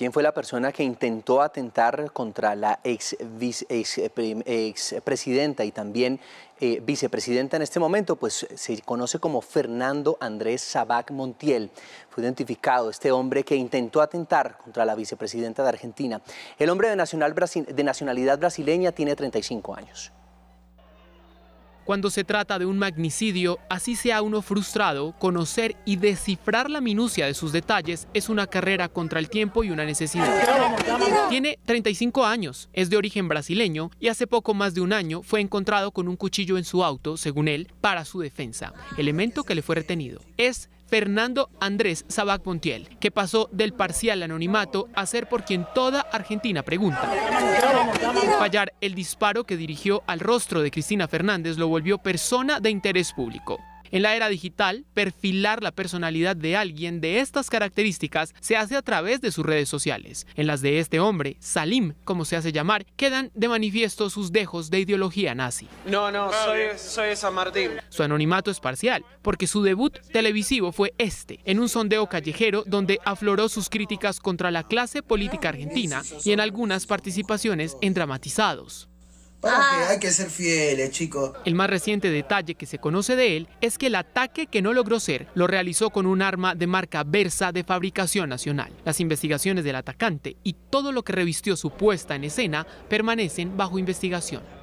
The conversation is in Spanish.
¿Quién fue la persona que intentó atentar contra la ex, presidenta y también eh, vicepresidenta en este momento? Pues se conoce como Fernando Andrés Sabac Montiel. Fue identificado este hombre que intentó atentar contra la vicepresidenta de Argentina. El hombre de, nacional, de nacionalidad brasileña tiene 35 años. Cuando se trata de un magnicidio, así sea uno frustrado, conocer y descifrar la minucia de sus detalles es una carrera contra el tiempo y una necesidad. Tiene 35 años, es de origen brasileño y hace poco más de un año fue encontrado con un cuchillo en su auto, según él, para su defensa, elemento que le fue retenido. Es Fernando Andrés Sabac Pontiel, que pasó del parcial anonimato a ser por quien toda Argentina pregunta. Fallar el disparo que dirigió al rostro de Cristina Fernández lo volvió persona de interés público. En la era digital, perfilar la personalidad de alguien de estas características se hace a través de sus redes sociales. En las de este hombre, Salim, como se hace llamar, quedan de manifiesto sus dejos de ideología nazi. No, no, soy, soy Martín. Su anonimato es parcial, porque su debut televisivo fue este, en un sondeo callejero donde afloró sus críticas contra la clase política argentina y en algunas participaciones en dramatizados. Ah. Hay que ser fieles, chicos. El más reciente detalle que se conoce de él es que el ataque que no logró ser lo realizó con un arma de marca Versa de fabricación nacional. Las investigaciones del atacante y todo lo que revistió su puesta en escena permanecen bajo investigación.